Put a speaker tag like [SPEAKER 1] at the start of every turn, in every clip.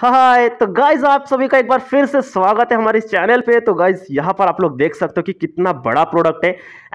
[SPEAKER 1] हाय हाँ, तो गाइज आप सभी का एक बार फिर से स्वागत है हमारे इस चैनल पे तो गाइज यहाँ पर आप लोग देख सकते हो कि कितना बड़ा प्रोडक्ट है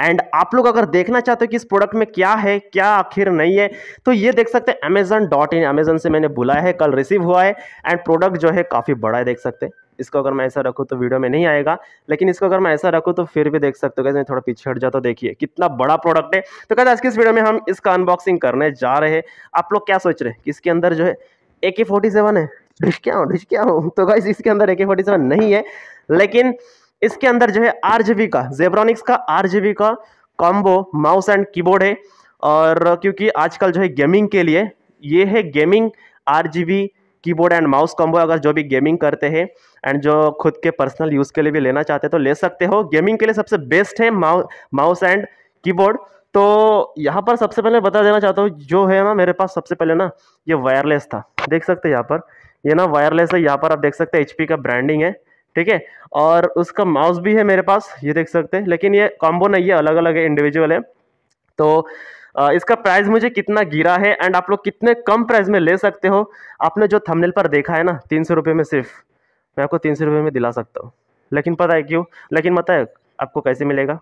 [SPEAKER 1] एंड आप लोग अगर देखना चाहते हो कि इस प्रोडक्ट में क्या है क्या आखिर नहीं है तो ये देख सकते हैं अमेजन डॉट इन अमेजन से मैंने बुलाया है कल रिसीव हुआ है एंड प्रोडक्ट जो है काफ़ी बड़ा है देख सकते हैं इसको अगर मैं ऐसा रखूँ तो वीडियो में नहीं आएगा लेकिन इसको अगर मैं ऐसा रखूँ तो फिर भी देख सकते हो कैसे मैं थोड़ा पीछे हट जाता तो देखिए कितना बड़ा प्रोडक्ट है तो कहते आज की इस वीडियो में हम इसका अनबॉक्सिंग करने जा रहे हैं आप लोग क्या सोच रहे हैं कि इसके अंदर जो है ए के फोर्टी सेवन है ढुसकिया हूँ क्या हूँ तो गाइस इसके अंदर ए सेवन नहीं है लेकिन इसके अंदर जो है आरजीबी का जेब्रॉनिक्स का आरजीबी का कॉम्बो माउस एंड कीबोर्ड है और क्योंकि आजकल जो है गेमिंग के लिए ये है gaming RGB keyboard and mouse combo अगर जो भी गेमिंग करते हैं एंड जो खुद के पर्सनल यूज़ के लिए भी लेना चाहते हैं तो ले सकते हो गेमिंग के लिए सबसे बेस्ट है माउस एंड कीबोर्ड तो यहाँ पर सबसे पहले बता देना चाहता हूँ जो है ना मेरे पास सबसे पहले ना ये वायरलेस था देख सकते हैं यहाँ पर ये ना वायरलेस है यहाँ पर आप देख सकते हैं एच का ब्रांडिंग है ठीक है और उसका माउस भी है मेरे पास ये देख सकते हैं लेकिन ये कॉम्बो नहीं है अलग अलग है इंडिविजुअल है तो इसका प्राइस मुझे कितना गिरा है एंड आप लोग कितने कम प्राइस में ले सकते हो आपने जो थंबनेल पर देखा है ना तीन सौ रुपये में सिर्फ मैं आपको तीन सौ रुपये में दिला सकता हूँ लेकिन पता है क्यों लेकिन पता है आपको कैसे मिलेगा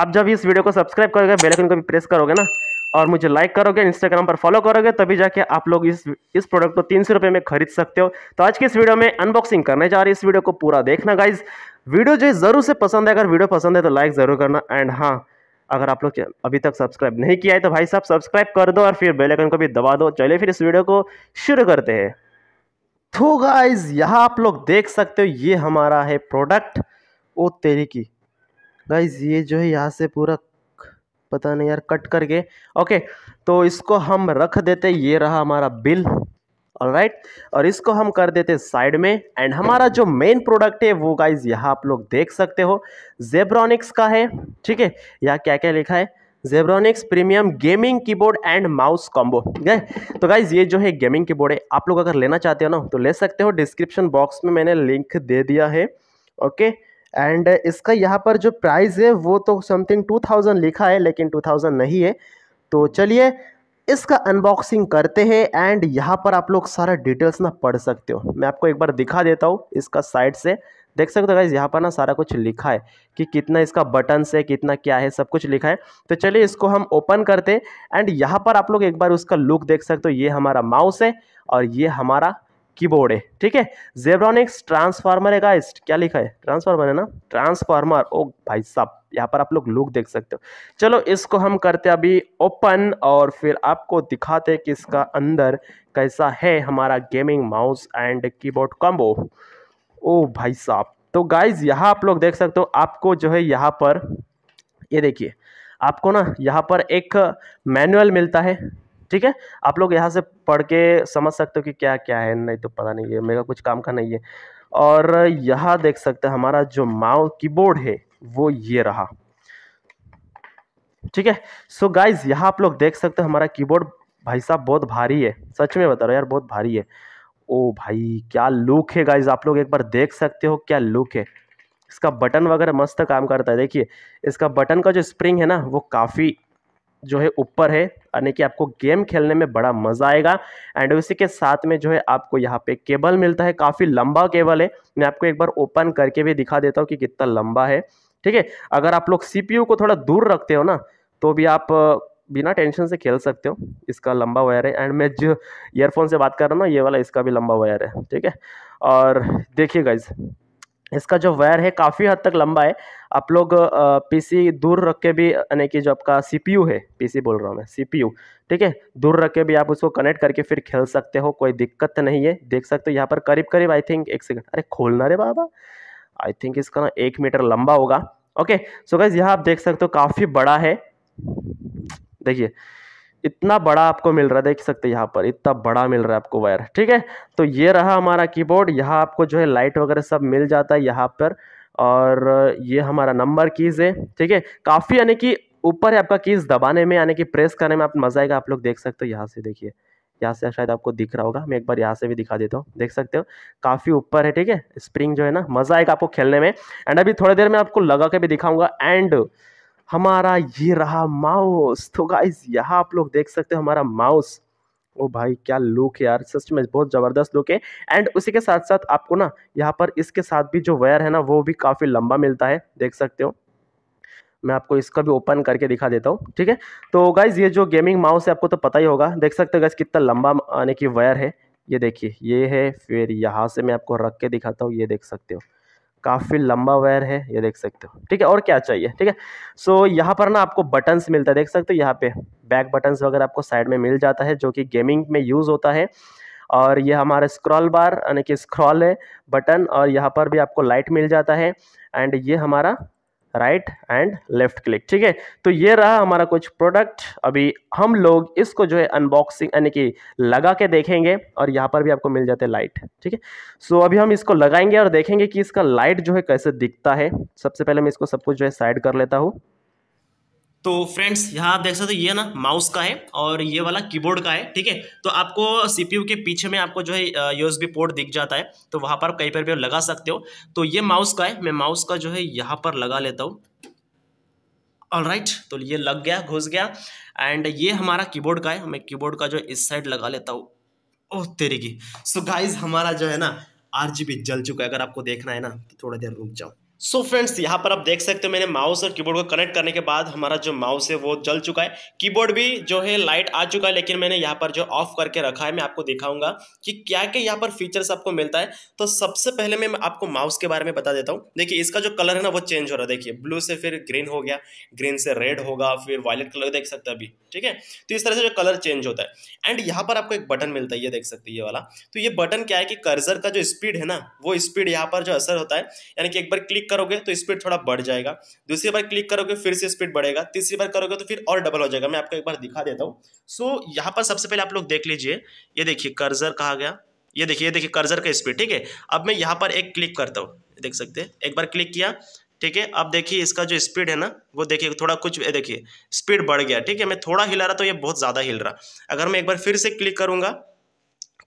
[SPEAKER 1] आप जब इस वीडियो को सब्सक्राइब करोगे बेल आइकन को भी प्रेस करोगे ना और मुझे लाइक करोगे इंस्टाग्राम पर फॉलो करोगे तभी जाके आप लोग इस इस प्रोडक्ट को तीन सौ रुपये में खरीद सकते हो तो आज की इस वीडियो में अनबॉक्सिंग करने जा रही इस वीडियो को पूरा देखना गाइज वीडियो जो ज़रूर से पसंद है अगर वीडियो पसंद है तो लाइक ज़रूर करना एंड हाँ अगर आप लोग अभी तक सब्सक्राइब नहीं किया है तो भाई साहब सब्सक्राइब कर दो और फिर बेलाइकन को भी दबा दो चलिए फिर इस वीडियो को शुरू करते हैं तो गाइज यहाँ आप लोग देख सकते हो ये हमारा है प्रोडक्ट ओ तेरी की गाइज ये जो है यहाँ से पूरा पता नहीं यार कट करके ओके तो इसको हम रख देते ये रहा हमारा बिल और राइट और इसको हम कर देते साइड में एंड हमारा जो मेन प्रोडक्ट है वो गाइज यहाँ आप लोग देख सकते हो जेब्रॉनिक्स का है ठीक है यहाँ क्या क्या लिखा है Zebronics premium gaming keyboard and mouse combo गए तो गाइज ये जो है गेमिंग कीबोर्ड है आप लोग अगर लेना चाहते हो ना तो ले सकते हो डिस्क्रिप्शन बॉक्स में मैंने लिंक दे दिया है ओके okay? एंड इसका यहाँ पर जो प्राइस है वो तो समथिंग टू थाउजेंड लिखा है लेकिन टू थाउजेंड नहीं है तो चलिए इसका अनबॉक्सिंग करते हैं एंड यहाँ पर आप लोग सारा डिटेल्स ना पढ़ सकते हो मैं आपको एक बार दिखा देता हूँ इसका साइड से देख सकते हो गाइज यहाँ पर ना सारा कुछ लिखा है कि कितना इसका बटन्स है कितना क्या है सब कुछ लिखा है तो चलिए इसको हम ओपन करते एंड यहाँ पर आप लोग एक बार उसका लुक देख सकते हो ये हमारा माउस है और ये हमारा कीबोर्ड है ठीक है जेब्रॉनिक्स ट्रांसफार्मर है गाइस क्या लिखा है ट्रांसफार्मर है ना ट्रांसफार्मर ओ भाई साहब यहाँ पर आप लोग लुक देख सकते हो चलो इसको हम करते अभी ओपन और फिर आपको दिखाते कि इसका अंदर कैसा है हमारा gaming mouse and keyboard combo ओ भाई साहब तो गाइज यहाँ आप लोग देख सकते हो आपको जो है यहाँ पर ये यह देखिए आपको ना यहाँ पर एक मैनुअल मिलता है ठीक है आप लोग यहाँ से पढ़ के समझ सकते हो कि क्या क्या है नहीं तो पता नहीं है मेरा कुछ काम का नहीं है और यहाँ देख सकते हैं हमारा जो माओ कीबोर्ड है वो ये रहा ठीक है सो गाइज यहाँ आप लोग देख सकते हैं हमारा कीबोर्ड भाई साहब बहुत भारी है सच में बता रहा यार बहुत भारी है ओ भाई क्या लुक है गाइज आप लोग एक बार देख सकते हो क्या लुक है इसका बटन वगैरह मस्त काम करता है देखिए इसका बटन का जो स्प्रिंग है ना वो काफ़ी जो है ऊपर है यानी कि आपको गेम खेलने में बड़ा मज़ा आएगा एंड उसी के साथ में जो है आपको यहाँ पे केबल मिलता है काफ़ी लंबा केबल है मैं आपको एक बार ओपन करके भी दिखा देता हूँ कि कितना लंबा है ठीक है अगर आप लोग सी को थोड़ा दूर रखते हो ना तो भी आप बिना टेंशन से खेल सकते हो इसका लंबा वायर है एंड मैं जो ईयरफोन से बात कर रहा हूँ ना ये वाला इसका भी लंबा वायर है ठीक है और देखिए गाइज इसका जो वायर है काफ़ी हद तक लंबा है आप लोग पीसी दूर रख के भी यानी कि जो आपका सीपीयू है पीसी बोल रहा हूँ मैं सीपीयू ठीक है दूर रख के भी आप उसको कनेक्ट करके फिर खेल सकते हो कोई दिक्कत नहीं है देख सकते हो यहाँ पर करीब करीब आई थिंक एक सेकंड अरे खोलना रे बाबा आई थिंक इसका ना एक मीटर लंबा होगा ओके सो गैस यहाँ आप देख सकते हो काफ़ी बड़ा है देखिए इतना बड़ा आपको मिल रहा है देख सकते हैं यहाँ पर इतना बड़ा मिल रहा है आपको वायर ठीक है तो ये रहा हमारा कीबोर्ड यहाँ आपको जो है लाइट वगैरह सब मिल जाता है यहाँ पर और ये हमारा नंबर कीज़ है ठीक है काफ़ी यानी कि ऊपर है आपका कीज़ दबाने में यानी कि प्रेस करने में आप मज़ा आएगा आप लोग देख सकते हो यहाँ से देखिए यहाँ से शायद आपको दिख रहा होगा मैं एक बार यहाँ से भी दिखा देता हूँ देख सकते हो काफ़ी ऊपर है ठीक है स्प्रिंग जो है ना मज़ा आएगा आपको खेलने में एंड अभी थोड़ी देर में आपको लगा के भी दिखाऊंगा एंड हमारा ये रहा माउस तो गाइज यहाँ आप लोग देख सकते हो हमारा माउस ओ भाई क्या लुक है यार सच में बहुत ज़बरदस्त लुक है एंड उसी के साथ साथ आपको ना यहाँ पर इसके साथ भी जो वायर है ना वो भी काफ़ी लंबा मिलता है देख सकते हो मैं आपको इसका भी ओपन करके दिखा देता हूँ ठीक है तो गाइज ये जो गेमिंग माउस है आपको तो पता ही होगा देख सकते हो गाइज कितना लंबा आने की वायर है ये देखिए ये है फिर यहाँ से मैं आपको रख के दिखाता हूँ ये देख सकते हो काफ़ी लंबा वायर है ये देख सकते हो ठीक है और क्या चाहिए ठीक है सो यहाँ पर ना आपको बटन्स मिलता है देख सकते हो यहाँ पे बैक बटन्स वगैरह आपको साइड में मिल जाता है जो कि गेमिंग में यूज़ होता है और ये हमारा स्क्रॉल बार यानी कि स्क्रॉल है बटन और यहाँ पर भी आपको लाइट मिल जाता है एंड ये हमारा राइट एंड लेफ्ट क्लिक ठीक है तो ये रहा हमारा कुछ प्रोडक्ट अभी हम लोग इसको जो है अनबॉक्सिंग यानी कि लगा के देखेंगे और यहाँ पर भी आपको मिल जाते हैं लाइट ठीक है सो अभी हम इसको लगाएंगे और देखेंगे कि इसका लाइट जो है कैसे दिखता है सबसे पहले मैं इसको सब कुछ जो है साइड कर लेता हूँ तो फ्रेंड्स यहाँ आप देख सकते हो ये ना माउस का है और ये वाला कीबोर्ड का है ठीक है तो आपको सीपीयू के पीछे में आपको जो है यूएसबी पोर्ट दिख जाता है तो वहाँ पर कहीं पर भी लगा सकते हो तो ये माउस का है मैं माउस का जो है यहाँ पर लगा लेता हूँ ऑल राइट तो ये लग गया घुस गया एंड ये हमारा कीबोर्ड का है मैं कीबोर्ड का जो इस साइड लगा लेता हूँ ओह तेरी की सो गाइज हमारा जो है ना आर जल चुका है अगर आपको देखना है ना तो थोड़ी देर रुक जाओ सो so फ्रेंड्स यहाँ पर आप देख सकते हो मैंने माउस और कीबोर्ड को कनेक्ट करने के बाद हमारा जो माउस है वो जल चुका है कीबोर्ड भी जो है लाइट आ चुका है लेकिन मैंने यहाँ पर जो ऑफ करके रखा है मैं आपको दिखाऊंगा कि क्या क्या यहाँ पर फीचर्स आपको मिलता है तो सबसे पहले मैं आपको माउस के बारे में बता देता हूँ देखिए इसका जो कलर है ना वो चेंज हो रहा है देखिए ब्लू से फिर ग्रीन हो गया ग्रीन से रेड होगा फिर वायलेट कलर देख सकते हैं अभी ठीक है तो इस तरह से जो कलर चेंज होता है एंड यहाँ पर आपको एक बटन मिलता है ये देख सकते हैं ये वाला तो ये बटन क्या है कि कर्जर का जो स्पीड है ना वो स्पीड यहाँ पर जो असर होता है यानी कि एक बार क्लिक करोगे तो स्पीड थोड़ा बढ़ जाएगा दूसरी बार क्लिक करोगे फिर से स्पीड बढ़ेगा तीसरी बार करोगे तो फिर और डबल हो जाएगा मैं आपको एक बार दिखा देता हूँ सो so, यहाँ पर सबसे पहले आप लोग देख लीजिए ये देखिए कर्जर कहा गया ये देखिए ये देखिए कर्जर का स्पीड ठीक है अब मैं यहाँ पर एक क्लिक करता हूँ देख सकते हैं एक बार क्लिक किया ठीक है अब देखिए इसका जो स्पीड है ना वो देखिए थोड़ा कुछ देखिए स्पीड बढ़ गया ठीक है मैं थोड़ा हिला रहा तो ये बहुत ज़्यादा हिल रहा अगर मैं एक बार फिर से क्लिक करूँगा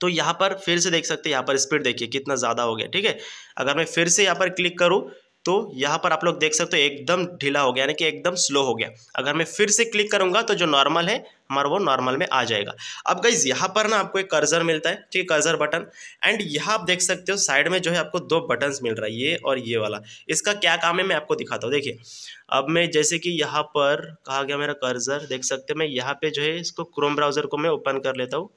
[SPEAKER 1] तो यहाँ पर फिर से देख सकते हैं यहाँ पर स्पीड देखिए कितना ज़्यादा हो गया ठीक है अगर मैं फिर से यहाँ पर क्लिक करूँ तो यहाँ पर आप लोग देख सकते हो एकदम ढीला हो गया यानी कि एकदम स्लो हो गया अगर मैं फिर से क्लिक करूँगा तो जो नॉर्मल है हमारा वो नॉर्मल में आ जाएगा अब गाइज यहाँ पर ना आपको एक कर्जर मिलता है ठीक है कर्जर बटन एंड यहाँ आप देख सकते हो साइड में जो है आपको दो बटन्स मिल रहा है ये और ये वाला इसका क्या काम है मैं आपको दिखाता हूँ देखिए अब मैं जैसे कि यहाँ पर कहा गया मेरा कर्जर देख सकते हो मैं यहाँ पे जो है इसको क्रोम ब्राउज़र को मैं ओपन कर लेता हूँ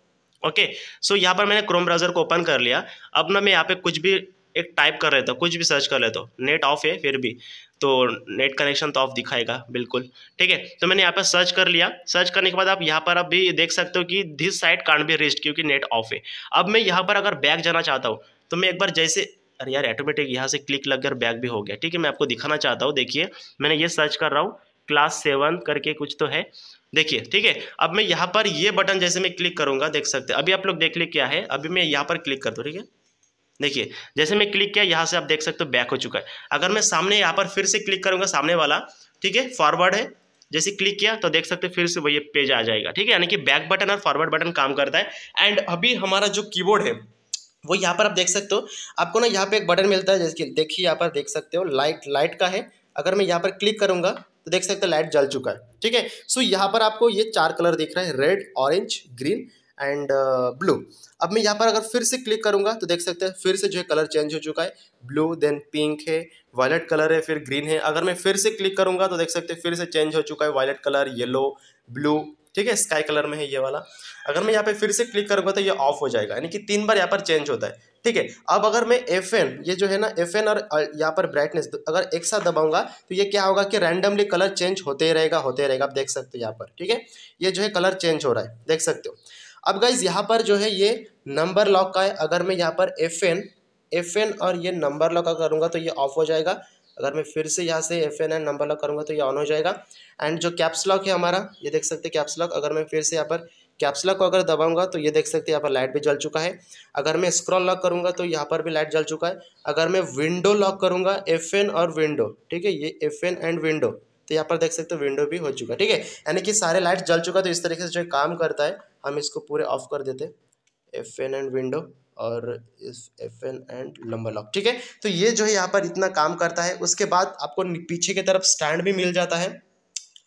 [SPEAKER 1] ओके सो यहाँ पर मैंने क्रोम ब्राउज़र को ओपन कर लिया अब ना मैं यहाँ पे कुछ भी एक टाइप कर लेते हो तो, कुछ भी सर्च कर लेते हो नेट ऑफ है फिर भी तो नेट कनेक्शन तो ऑफ दिखाएगा बिल्कुल ठीक है तो मैंने यहाँ पर सर्च कर लिया सर्च करने के बाद आप यहाँ पर अभी भी देख सकते हो कि दिस साइट कांड भी रिस्ट क्योंकि नेट ऑफ है अब मैं यहाँ पर अगर बैक जाना चाहता हूँ तो मैं एक बार जैसे अरे यार ऑटोमेटिक यहाँ से क्लिक लग बैग बैक भी हो गया ठीक है मैं आपको दिखाना चाहता हूँ देखिए मैंने ये सर्च कर रहा हूँ क्लास सेवन करके कुछ तो है देखिए ठीक है अब मैं यहाँ पर ये बटन जैसे मैं क्लिक करूँगा देख सकते हैं अभी आप लोग देख ले क्या है अभी मैं यहाँ पर क्लिक कर दूँ ठीक है देखिए जैसे मैं क्लिक किया यहाँ से आप देख सकते हो बैक हो चुका है अगर मैं सामने यहाँ पर फिर से क्लिक करूँगा सामने वाला ठीक है फॉरवर्ड है जैसे क्लिक किया तो देख सकते हो फिर से वही पेज आ जाएगा ठीक है यानी कि बैक बटन और फॉरवर्ड बटन काम करता है एंड अभी हमारा जो कीबोर्ड है वो यहाँ पर आप देख सकते हो आपको ना यहाँ पर एक बटन मिलता है जैसे देखिए यहाँ पर देख सकते हो लाइट लाइट का है अगर मैं यहाँ पर क्लिक करूँगा तो देख सकते हो लाइट जल चुका है ठीक है सो यहाँ पर आपको ये चार कलर दिख रहा है red orange green and blue uh, अब मैं यहाँ पर अगर फिर से क्लिक करूँगा तो देख सकते हैं फिर से जो है कलर चेंज हो चुका है ब्लू देन पिंक है वायलेट कलर है फिर ग्रीन है अगर मैं फिर से क्लिक करूँगा तो देख सकते हैं फिर से चेंज हो चुका है वायलेट कलर येलो ब्लू ठीक है स्काई कलर में है ये वाला अगर मैं यहाँ पे फिर से क्लिक करूँगा तो ये ऑफ हो जाएगा यानी कि तीन बार यहाँ पर चेंज होता है ठीक है अब अगर मैं एफ एन ये जो है ना एफ एन और यहाँ पर ब्राइटनेस तो अगर एक साथ दबाऊंगा तो ये क्या होगा कि रैंडमली कलर चेंज होते रहेगा होते रहेगा आप देख सकते हो यहाँ पर ठीक है ये जो है कलर चेंज हो रहा है देख सकते हो अब गाइज यहाँ पर जो है ये नंबर लॉक का है अगर मैं यहाँ पर एफ एन एफ एन और ये नंबर लॉक का करूँगा तो ये ऑफ हो जाएगा अगर मैं फिर से यहाँ से F N and number lock करूँगा तो ये ऑन हो जाएगा एंड जो कैप्स लॉक है हमारा ये देख सकते हैं कैप्स लॉक अगर मैं फिर से यहाँ पर कैप्स लॉक को अगर दबाऊंगा तो ये देख सकते हैं यहाँ पर लाइट भी जल चुका है अगर मैं स्क्रॉल लॉक करूँगा तो यहाँ पर भी लाइट जल चुका है अगर मैं विंडो लॉक करूंगा एफ एन और विंडो ठीक है ये एफ एन एंड विंडो तो यहाँ पर देख सकते हो विंडो भी हो चुका है ठीक है यानी कि सारे लाइट जल चुका है तो इस तरीके से जो काम करता है हम इसको पूरे ऑफ कर देते एफ एन एंड विंडो और इस F N and number lock ठीक है तो ये जो है यहाँ पर इतना काम करता है उसके बाद आपको पीछे की तरफ स्टैंड भी मिल जाता है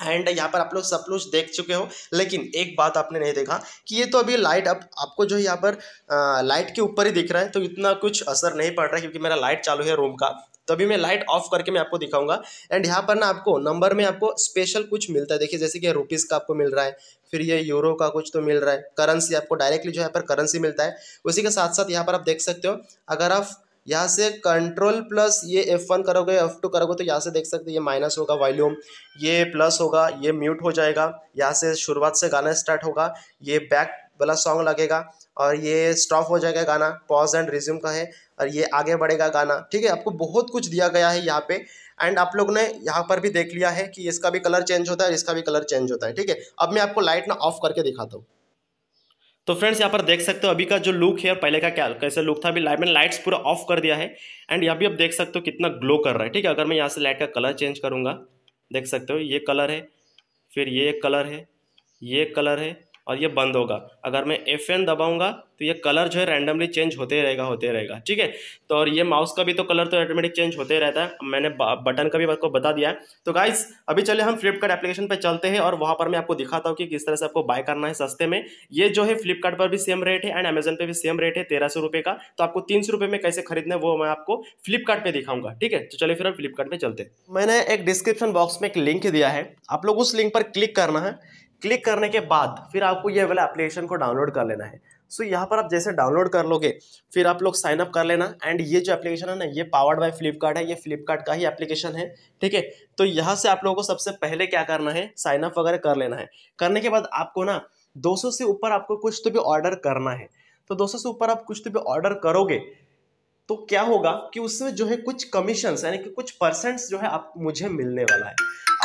[SPEAKER 1] एंड यहाँ पर आप लोग सब कुछ देख चुके हो लेकिन एक बात आपने नहीं देखा कि ये तो अभी लाइट अब आपको जो है यहाँ पर आ, लाइट के ऊपर ही दिख रहा है तो इतना कुछ असर नहीं पड़ रहा है क्योंकि मेरा लाइट चालू है रूम का तो अभी मैं लाइट ऑफ करके मैं आपको दिखाऊंगा एंड यहाँ पर ना आपको नंबर में आपको स्पेशल कुछ मिलता है देखिए जैसे कि रुपीज़ का आपको मिल रहा है फिर ये यूरो का कुछ तो मिल रहा है करेंसी आपको डायरेक्टली जो है पर करेंसी मिलता है उसी के साथ साथ यहाँ पर आप देख सकते हो अगर आप यहाँ से कंट्रोल प्लस ये एफ वन करोगे एफ टू करोगे तो यहाँ से देख सकते हो ये माइनस होगा वॉल्यूम ये प्लस होगा ये म्यूट हो जाएगा यहाँ से शुरुआत से गाना स्टार्ट होगा ये बैक वाला सॉन्ग लगेगा और ये स्टॉप हो जाएगा गाना पॉज एंड रिज्यूम का है और ये आगे बढ़ेगा गाना ठीक है आपको बहुत कुछ दिया गया है यहाँ पे एंड आप लोग ने यहाँ पर भी देख लिया है कि इसका भी कलर चेंज होता है इसका भी कलर चेंज होता है ठीक है अब मैं आपको लाइट ना ऑफ करके दिखाता हूँ तो फ्रेंड्स यहाँ पर देख सकते हो अभी का जो लुक है पहले का क्या कैसे लुक था अभी लाइट मैंने लाइट्स पूरा ऑफ कर दिया है एंड यहाँ भी आप देख सकते हो कितना ग्लो कर रहा है ठीक है अगर मैं यहाँ से लाइट का कलर चेंज करूँगा देख सकते हो ये कलर है फिर ये एक कलर है ये एक कलर है और ये बंद होगा अगर मैं एफ एन दबाऊंगा तो ये कलर जो है रैंडमली चेंज होते रहेगा होते रहेगा ठीक है तो और ये माउस का भी तो कलर तो ऑटोमेटिक चेंज होते रहता है मैंने बटन का भी आपको बता दिया है तो गाइज अभी चले हम फ्लिपकार्ट एप्लीकेशन पर चलते हैं और वहाँ पर मैं आपको दिखाता हूँ कि किस तरह से आपको बाय करना है सस्ते में ये जो है फ्लिपकार्ट पर भी सेम रेट है एंड अमेजन पर भी सेम रेट है तेरह सौ रुपये का तो आपको तीन सौ रुपये में कैसे खरीदना है वो मैं आपको फ्लिपकार्ट पर दिखाऊंगा ठीक है तो चलिए फिर हम फ्लिपकार्ट चलते मैंने एक डिस्क्रिप्शन बॉक्स में एक लिंक दिया है आप लोग उस लिंक पर क्लिक करना है क्लिक करने के बाद फिर आपको ये वाला एप्लीकेशन को डाउनलोड कर लेना है सो so, यहाँ पर आप जैसे डाउनलोड कर लोगे फिर आप लोग साइन अप कर लेना एंड ये जो एप्लीकेशन है ना ये पावर्ड बाय फ्लिपकार्ट है ये फ्लिपकार्ट का ही एप्लीकेशन है ठीक है तो यहाँ से आप लोगों को सबसे पहले क्या करना है साइन अप वगैरह कर लेना है करने के बाद आपको ना 200 से ऊपर आपको कुछ तो भी ऑर्डर करना है तो 200 से ऊपर आप कुछ तो भी ऑर्डर करोगे तो क्या होगा कि उसमें जो है कुछ कमीशन यानी कि कुछ परसेंट्स जो है आप मुझे मिलने वाला है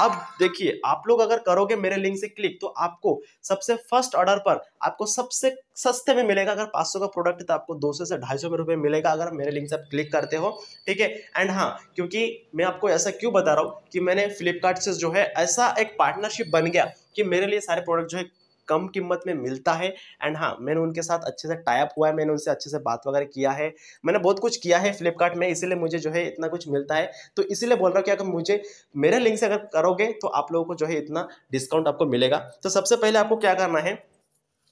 [SPEAKER 1] अब देखिए आप लोग अगर करोगे मेरे लिंक से क्लिक तो आपको सबसे फर्स्ट ऑर्डर पर आपको सबसे सस्ते में मिलेगा अगर 500 का प्रोडक्ट है तो आपको 200 से 250 में रुपए मिलेगा अगर मेरे लिंक से आप क्लिक करते हो ठीक है एंड हाँ क्योंकि मैं आपको ऐसा क्यों बता रहा हूँ कि मैंने फ्लिपकार्ट से जो है ऐसा एक पार्टनरशिप बन गया कि मेरे लिए सारे प्रोडक्ट जो है कम कीमत में मिलता है एंड हाँ मैंने उनके साथ अच्छे से टाइप हुआ है मैंने उनसे अच्छे से बात वगैरह किया है मैंने बहुत कुछ किया है फ्लिपकार्ट में इसीलिए मुझे जो है इतना कुछ मिलता है तो इसीलिए बोल रहा हूँ कि अगर मुझे मेरे लिंक से अगर करोगे तो आप लोगों को जो है इतना डिस्काउंट आपको मिलेगा तो सबसे पहले आपको क्या करना है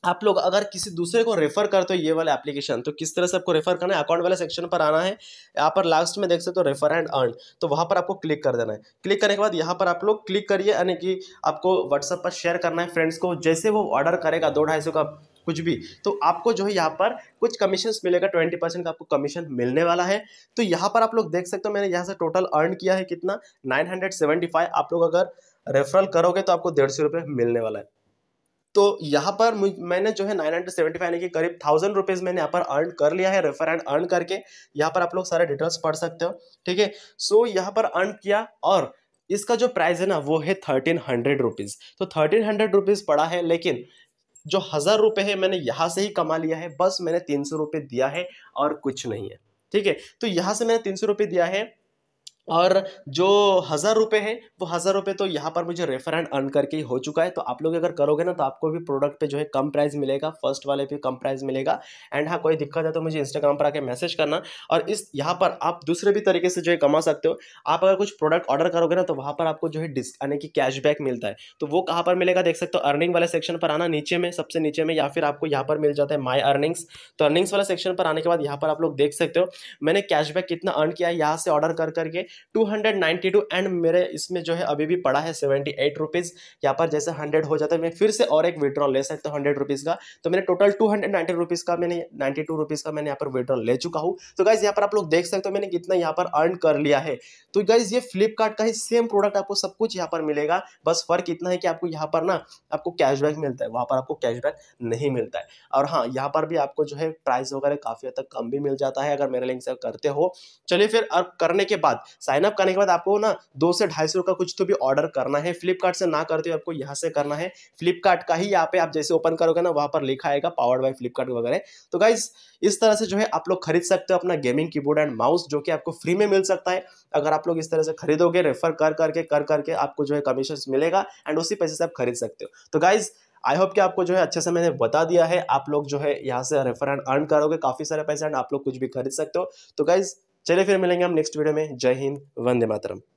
[SPEAKER 1] आप लोग अगर किसी दूसरे को रेफर करते हो ये वाला एप्लीकेशन तो किस तरह से आपको रेफर करना है अकाउंट वाले सेक्शन पर आना है यहाँ पर लास्ट में देख सकते हो रेफर एंड अर्न तो वहाँ पर आपको क्लिक कर देना है क्लिक करने के बाद यहाँ पर आप लोग क्लिक करिए यानी कि आपको व्हाट्सअप पर शेयर करना है फ्रेंड्स को जैसे वो ऑर्डर करेगा दो ढाई सौ का कुछ भी तो आपको जो है यहाँ पर कुछ कमीशन मिलेगा ट्वेंटी परसेंट का आपको कमीशन मिलने वाला है तो यहाँ पर आप लोग देख सकते हो मैंने यहाँ से टोटल अर्न किया है कितना नाइन हंड्रेड सेवेंटी फाइव आप लोग अगर रेफरल करोगे तो आपको डेढ़ सौ रुपये मिलने वाला है तो यहाँ पर मैंने जो है नाइन हंड्रेड सेवेंटी फाइव यानी कि करीब थाउजेंड रुपीज़ मैंने यहाँ पर अर्न कर लिया है रेफर एंड अर्न करके यहाँ पर आप लोग सारे डिटेल्स पढ़ सकते हो ठीक है सो यहाँ पर अर्न किया और इसका जो प्राइस है ना वो है थर्टीन हंड्रेड रुपीज़ तो थर्टीन हंड्रेड रुपीज़ पड़ा है लेकिन जो हज़ार रुपये है मैंने यहाँ से ही कमा लिया है बस मैंने तीन सौ रुपये दिया है और कुछ नहीं है ठीक है तो यहाँ से मैंने तीन सौ रुपये दिया है और जो हज़ार रुपये है वो हज़ार रुपये तो यहाँ पर मुझे रेफर एंड अर्न करके ही हो चुका है तो आप लोग अगर करोगे ना तो आपको भी प्रोडक्ट पे जो है कम प्राइस मिलेगा फर्स्ट वाले पे कम प्राइस मिलेगा एंड हाँ कोई दिक्कत है तो मुझे इंस्टाग्राम पर आके मैसेज करना और इस यहाँ पर आप दूसरे भी तरीके से जो है कमा सकते हो आप अगर कुछ प्रोडक्ट ऑर्डर करोगे ना तो वहाँ पर आपको जो है डिस्क यानी कि कैशबैक मिलता है तो वो कहाँ पर मिलेगा देख सकते हो अर्निंग वाले सेक्शन पर आना नीचे में सबसे नीचे में या फिर आपको यहाँ पर मिल जाता है माई अर्निंग्स तो अर्निंग्स वाला सेक्शन पर आने के बाद यहाँ पर आप लोग देख सकते हो मैंने कैशबैक कितना अर्न किया है यहाँ से ऑर्डर कर करके two hundred ninety two and मेरे इसमें जो है अभी भी पड़ा है सेवेंटी एट रुपीज़ यहाँ पर जैसे हंड्रेड हो जाता है मैं फिर से और एक विड्रॉल ले सकता हूँ हंड्रेड रुपीज़ का तो मैंने total two hundred ninety rupees का मैंने नाइन्टी टू रुपीज़ का मैंने यहाँ पर विड्रॉल ले चुका हूँ तो गाइज़ यहाँ पर आप लोग देख सकते हो मैंने कितना यहाँ पर अर्न कर लिया है तो गाइज़ ये फ्लिपकार्ट का ही सेम प्रोडक्ट आपको सब कुछ यहाँ पर मिलेगा बस फ़र्क इतना है कि आपको यहाँ पर ना आपको कैशबैक मिलता है वहाँ पर आपको कैशबैक नहीं मिलता है और हाँ यहाँ पर भी आपको जो है प्राइस वगैरह काफ़ी हद तक कम भी मिल जाता है अगर मेरे लिंक से करते हो चलिए फिर अब करने के बाद साइनअप करने के बाद आपको ना दो से ढाई सौ का कुछ तो भी ऑर्डर करना है फ्लिपकार्ट से ना करते हो आपको यहाँ से करना है फ्लिपकार्ट का ही यहाँ पे आप जैसे ओपन करोगे ना वहाँ पर लिखा आएगा पावर्ड बाई फ्लिपकार्ट वगैरह तो गाइज इस तरह से जो है आप लोग खरीद सकते हो अपना गेमिंग कीबोर्ड एंड माउस जो कि आपको फ्री में मिल सकता है अगर आप लोग इस तरह से खरीदोगे रेफर कर करके कर करके आपको जो है कमीशन मिलेगा एंड उसी पैसे से आप खरीद सकते हो तो गाइज़ आई होप कि आपको जो है अच्छे से मैंने बता दिया है आप लोग जो है यहाँ से रेफर एंड अर्न करोगे काफ़ी सारे पैसे एंड आप लोग कुछ भी खरीद सकते हो तो गाइज़ चलिए फिर मिलेंगे हम नेक्स्ट वीडियो में जय हिंद वंदे मातरम